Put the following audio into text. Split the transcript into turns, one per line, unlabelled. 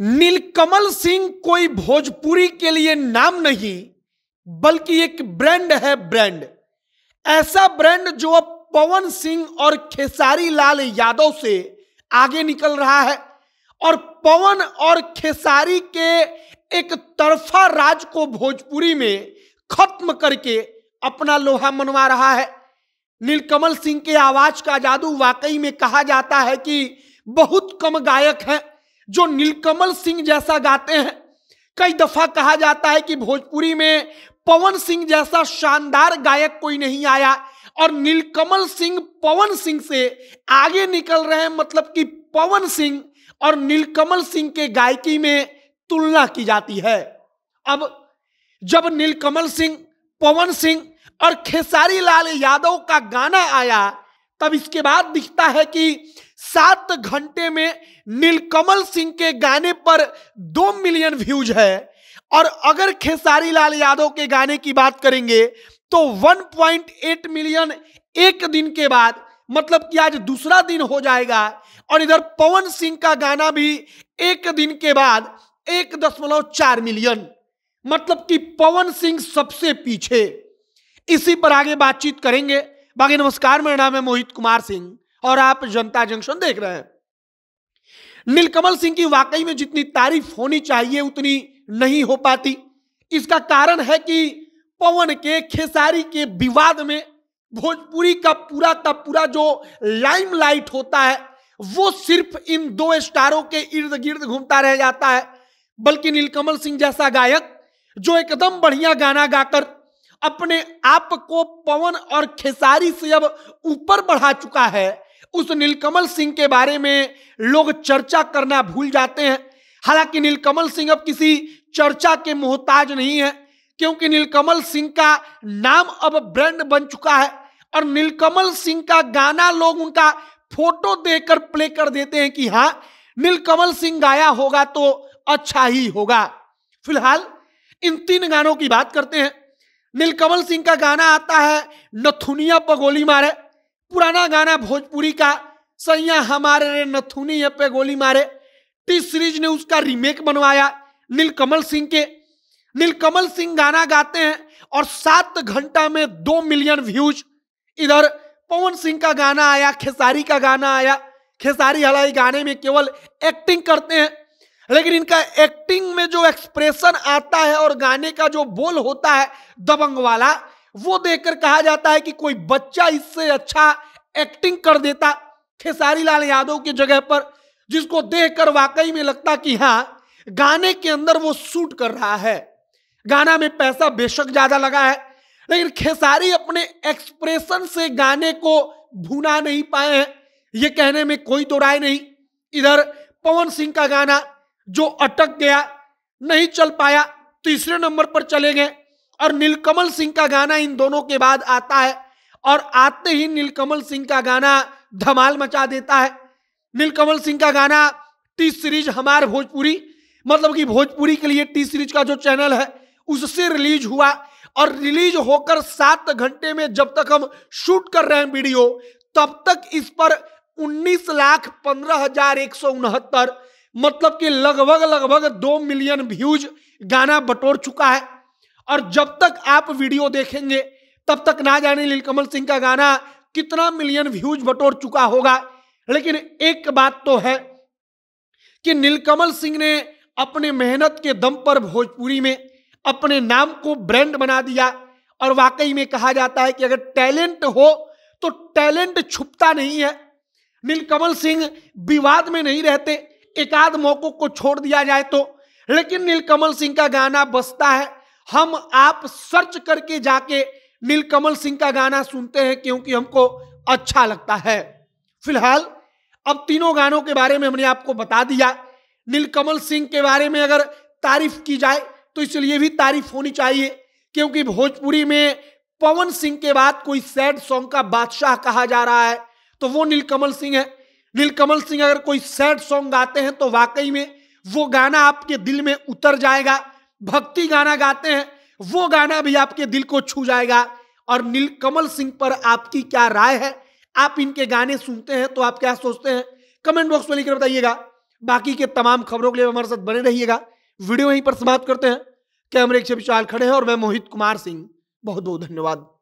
नीलकमल सिंह कोई भोजपुरी के लिए नाम नहीं बल्कि एक ब्रांड है ब्रांड ऐसा ब्रांड जो अब पवन सिंह और खेसारी लाल यादव से आगे निकल रहा है और पवन और खेसारी के एक तरफा राज को भोजपुरी में खत्म करके अपना लोहा मनवा रहा है नीलकमल सिंह के आवाज का जादू वाकई में कहा जाता है कि बहुत कम गायक हैं जो नीलकमल सिंह जैसा गाते हैं कई दफा कहा जाता है कि भोजपुरी में पवन सिंह जैसा शानदार गायक कोई नहीं आया और नीलकमल सिंह पवन सिंह से आगे निकल रहे हैं मतलब कि पवन सिंह और नीलकमल सिंह के गायकी में तुलना की जाती है अब जब नीलकमल सिंह पवन सिंह और खेसारी लाल यादव का गाना आया तब इसके बाद दिखता है कि सात घंटे में नीलकमल सिंह के गाने पर दो मिलियन व्यूज है और अगर खेसारी लाल यादव के गाने की बात करेंगे तो 1.8 मिलियन एक दिन के बाद मतलब कि आज दूसरा दिन हो जाएगा और इधर पवन सिंह का गाना भी एक दिन के बाद एक दशमलव चार मिलियन मतलब कि पवन सिंह सबसे पीछे इसी पर आगे बातचीत करेंगे बाकी नमस्कार मेरा नाम है मोहित कुमार सिंह और आप जनता जंक्शन देख रहे हैं नीलकमल सिंह की वाकई में जितनी तारीफ होनी चाहिए उतनी नहीं हो पाती इसका कारण है कि पवन के खेसारी के विवाद में भोजपुरी का पूरा का पूरा जो लाइमलाइट होता है वो सिर्फ इन दो स्टारों के इर्द गिर्द घूमता रह जाता है बल्कि नीलकमल सिंह जैसा गायक जो एकदम बढ़िया गाना गाकर अपने आप को पवन और खेसारी से अब ऊपर बढ़ा चुका है उस नीलकमल सिंह के बारे में लोग चर्चा करना भूल जाते हैं हालांकि नीलकमल सिंह अब किसी चर्चा के मोहताज नहीं है क्योंकि नीलकमल सिंह का नाम अब ब्रांड बन चुका है और नीलकमल सिंह का गाना लोग उनका फोटो देकर प्ले कर देते हैं कि हाँ नीलकमल सिंह गाया होगा तो अच्छा ही होगा फिलहाल इन तीन गानों की बात करते हैं नीलकमल सिंह का गाना आता है नथुनिया पगोली मारे पुराना गाना भोजपुरी का सैया हमारे रे नथुनी पे गोली मारे टी सीरीज ने उसका रीमेक बनवाया नीलकमल सिंह के नीलकमल सिंह गाना गाते हैं और सात घंटा में दो मिलियन व्यूज इधर पवन सिंह का गाना आया खेसारी का गाना आया खेसारी हलाई गाने में केवल एक्टिंग करते हैं लेकिन इनका एक्टिंग में जो एक्सप्रेशन आता है और गाने का जो बोल होता है दबंग वाला वो देखकर कहा जाता है कि कोई बच्चा इससे अच्छा एक्टिंग कर देता खेसारी लाल यादव की जगह पर जिसको देखकर वाकई में लगता कि हाँ गाने के अंदर वो सूट कर रहा है गाना में पैसा बेशक ज्यादा लगा है लेकिन खेसारी अपने एक्सप्रेशन से गाने को भुना नहीं पाए हैं ये कहने में कोई तो राय नहीं इधर पवन सिंह का गाना जो अटक गया नहीं चल पाया तीसरे नंबर पर चले गए और नीलकमल सिंह का गाना इन दोनों के बाद आता है और आते ही नीलकमल सिंह का गाना धमाल मचा देता है नीलकमल सिंह का गाना टी सीरीज हमार भोजपुरी मतलब कि भोजपुरी के लिए टी सीरीज का जो चैनल है उससे रिलीज हुआ और रिलीज होकर सात घंटे में जब तक हम शूट कर रहे हैं वीडियो तब तक इस पर उन्नीस लाख पंद्रह हजार एक सौ उनहत्तर मतलब कि लगभग लगभग दो मिलियन व्यूज गाना बटोर चुका है और जब तक आप वीडियो देखेंगे तब तक ना जाने नीलकमल सिंह का गाना कितना मिलियन व्यूज बटोर चुका होगा लेकिन एक बात तो है कि नीलकमल सिंह ने अपने मेहनत के दम पर भोजपुरी में अपने नाम को ब्रांड बना दिया और वाकई में कहा जाता है कि अगर टैलेंट हो तो टैलेंट छुपता नहीं है नीलकमल सिंह विवाद में नहीं रहते एकाध मौकों को छोड़ दिया जाए तो लेकिन नीलकमल सिंह का गाना बसता है हम आप सर्च करके जाके नीलकमल सिंह का गाना सुनते हैं क्योंकि हमको अच्छा लगता है फिलहाल अब तीनों गानों के बारे में हमने आपको बता दिया नीलकमल सिंह के बारे में अगर तारीफ की जाए तो इसलिए भी तारीफ होनी चाहिए क्योंकि भोजपुरी में पवन सिंह के बाद कोई सैड सॉन्ग का बादशाह कहा जा रहा है तो वो नीलकमल सिंह है नीलकमल सिंह अगर कोई सैड सॉन्ग गाते हैं तो वाकई में वो गाना आपके दिल में उतर जाएगा भक्ति गाना गाते हैं वो गाना भी आपके दिल को छू जाएगा और नीलकमल सिंह पर आपकी क्या राय है आप इनके गाने सुनते हैं तो आप क्या सोचते हैं कमेंट बॉक्स में लिखकर बताइएगा बाकी के तमाम खबरों के लिए हमारे साथ बने रहिएगा वीडियो यहीं पर समाप्त करते हैं कैमरे के विशाल खड़े हैं और मैं मोहित कुमार सिंह बहुत बहुत धन्यवाद